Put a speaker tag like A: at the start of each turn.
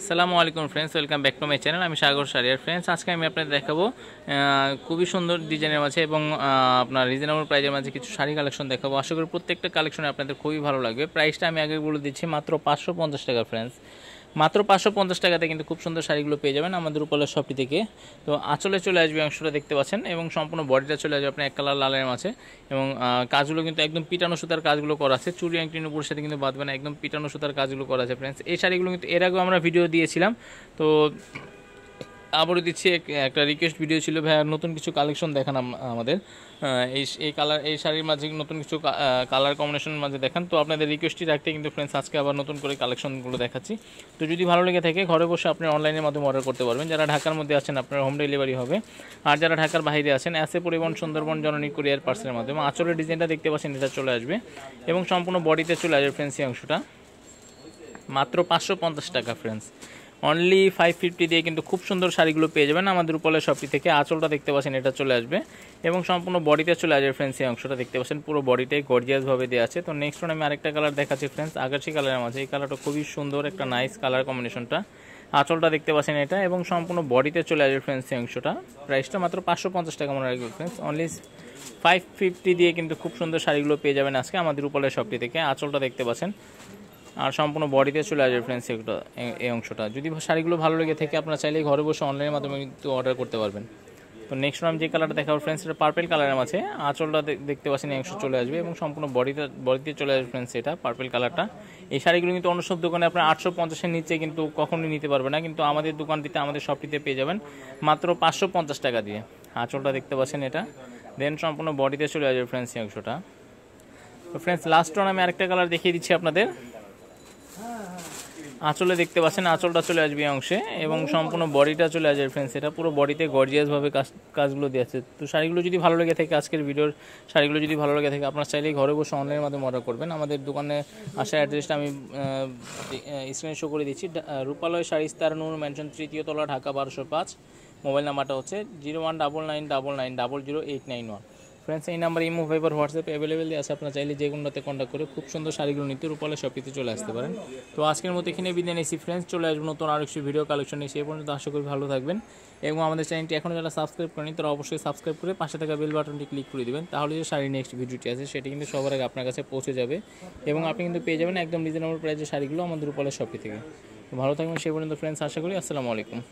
A: আসসালামু আলাইকুম friends welcome back to my channel আমি সাগর সারিয়ার ফ্রেন্ডস আজকে আমি আপনাদের দেখাবো খুবই সুন্দর ডিজাইনের মাঝে এবং আপনার রিজনেবল প্রাইজের মাঝে কিছু শাড়ি কালেকশন দেখাবো আশা করি প্রত্যেকটা কালেকশনে আপনাদের খুবই ভালো লাগবে প্রাইসটা আমি আগে বলে দিচ্ছি মাত্র পাঁচশো টাকা ফ্রেন্ডস মাত্র পাঁচশো পঞ্চাশ টাকাতে কিন্তু খুব সুন্দর শাড়িগুলো পেয়ে যাবেন আমাদের উপলের শপটি থেকে তো আঁচলে চলে আসবে অংশটা দেখতে পাচ্ছেন এবং সম্পূর্ণ বডিটা চলে আসবে আপনার এক কালার লালের মাঝে এবং কাজগুলো কিন্তু একদম পিটানো সুতার কাজগুলো করা আছে চুরি আংটির উপর সাথে কিন্তু বাঁধবে না একদম পিটানো সুতার কাজগুলো করা আছে ফ্রেন্ডস এই শাড়িগুলো কিন্তু এর আগেও আমরা ভিডিও দিয়েছিলাম তো আবারও দিচ্ছি একটা রিকোয়েস্ট ভিডিও ছিল ভাই আর নতুন কিছু কালেকশন দেখান আমাদের হ্যাঁ, এই এই কালার এই শাড়ির মাঝে নতুন কিছু কালার কম্বিনেশনের মাঝে দেখান তো আপনাদের রিকোয়েস্টই রাখতে কিন্তু ফ্রেন্ডস আজকে আবার নতুন করে কালেকশনগুলো দেখাচ্ছি তো যদি ভালো লেগে থাকে ঘরে বসে আপনি অনলাইনের মাধ্যমে অর্ডার করতে পারবেন যারা ঢাকার মধ্যে আছেন আপনার হোম ডেলিভারি হবে আর যারা ঢাকার বাইরে আছেন অ্যাসে পরিবহন সুন্দরবন জননী কুরিয়ার পার্সেলের মাধ্যমে আঁচলের ডিজাইনটা দেখতে পাচ্ছেন এটা চলে আসবে এবং সম্পূর্ণ বডিতে চলে আসবে ফ্রেন্ডস এই অংশটা মাত্র পাঁচশো টাকা ফ্রেন্ডস অনলি ফাইভ ফিফটি দিয়ে কিন্তু খুব সুন্দর শাড়িগুলো পেয়ে যাবেন আমাদের উপলের শপটি থেকে আঁচলটা দেখতে পাচ্ছেন এটা চলে আসবে এবং সম্পূর্ণ বডিতে চলে আসবে ফ্রেন্ডস এই অংশটা দেখতে পাচ্ছেন পুরো বডিটাই গর্জিয়াসভাবে দেওয়া আছে তো নেক্সট আমি আরেকটা কালার দেখাচ্ছি ফ্রেন্ডস আগাছি কালারের মাঝে এই কালারটা খুবই সুন্দর একটা নাইস কালার কম্বিনেশনটা আঁচলটা দেখতে পাচ্ছেন এটা এবং সম্পূর্ণ বডিতে চলে আসবে ফ্রেন্ডস এই অংশটা প্রাইসটা মাত্র পাঁচশো পঞ্চাশ টাকা মনে রাখবে ফ্রেন্ডস অনলি ফাইভ ফিফটি দিয়ে কিন্তু খুব সুন্দর শাড়িগুলো পেয়ে যাবেন আজকে আমাদের উপলের শপটি থেকে আঁচলটা দেখতে পাচ্ছেন আর সম্পূর্ণ বডিতে চলে আসবে ফ্রেন্ডস এগুলো এই অংশটা যদি শাড়িগুলো ভালো লেগে থেকে আপনারা চাইলে ঘরে বসে অনলাইনের মাধ্যমে কিন্তু অর্ডার করতে পারবেন তো নেক্সট আমি যে কালারটা দেখাবো ফ্রেন্ডস এটা পার্পেল কালারের মাঝে আঁচলটা দেখতে পাচ্ছেন অংশ চলে আসবে এবং সম্পূর্ণ বডিতে বডিতে চলে আসবে ফ্রেন্ডস এটা পার্পেল কালারটা এই শাড়িগুলো কিন্তু অন্য সব দোকানে আপনার আটশো পঞ্চাশের নিচে কিন্তু কখনোই নিতে পারবে না কিন্তু আমাদের দোকানটিতে আমাদের শপটিতে পেয়ে যাবেন মাত্র পাঁচশো পঞ্চাশ টাকা দিয়ে আঁচলটা দেখতে পাচ্ছেন এটা দেন সম্পূর্ণ বডিতে চলে আসবে ফ্রেন্ডস এই অংশটা তো ফ্রেন্ডস লাস্ট ওয়ান আমি আরেকটা কালার দেখিয়ে দিচ্ছি আপনাদের আঁচলে দেখতে পাচ্ছেন আঁচলটা চলে আসবে অংশে এবং সম্পূর্ণ বডিটা চলে আসবে ফ্রেন্ডস এটা পুরো বডিতে গর্জিয়াসভাবে কাজ কাজগুলো দেওয়া আছে তো শাড়িগুলো যদি ভালো লেগে থাকে আজকের ভিডিওর শাড়িগুলো যদি ভালো লেগে থাকে আপনার চাইলে ঘরে বসে অনলাইনের মাধ্যমে অর্ডার করবেন আমাদের দোকানে আসার অ্যাড্রেসটা আমি স্ক্রিন শো করে দিচ্ছি রূপালয় শাড়ি স্তার নুন ম্যানশন তৃতীয় তলা ঢাকা বারোশো পাঁচ মোবাইল নাম্বারটা হচ্ছে zero one double nine double nine double zero eight nine one friends এই number imo Viber WhatsApp available আছে আপনার চাইলে যে কোনোটাতে কন্ট্যাক্ট করে খুব সুন্দর শাড়িগুলো নিতে রূপালে শপিতে চলে আসতে পারেন তো আজকের মতো এখানে বিদায় নিয়েছি ফ্রেন্ডস চলে আসবো নতুন আরও একটি ভিডিও কালেকশন নিয়ে সেই পর্যন্ত আশা করি ভালো থাকবেন এবং আমাদের চ্যানেলটি এখনও যারা সাবস্ক্রাইব করেনি তারা অবশ্যই সাবস্ক্রাইব করে পাশে থাকা বেল বাটনটি ক্লিক করে দেবেন তাহলে যে শাড়ি নেক্সট ভিডিওটি আছে সেটি কিন্তু সবার আগে আপনার কাছে পৌঁছে যাবে এবং আপনি কিন্তু পেয়ে যাবেন একদম রিজনেবল প্রাইসের শাড়িগুলো আমাদের রূপালে সবকি থেকে ভালো থাকবেন সেই পর্যন্ত ফ্রেন্ডস আশা করি আসসালামু আলাইকুম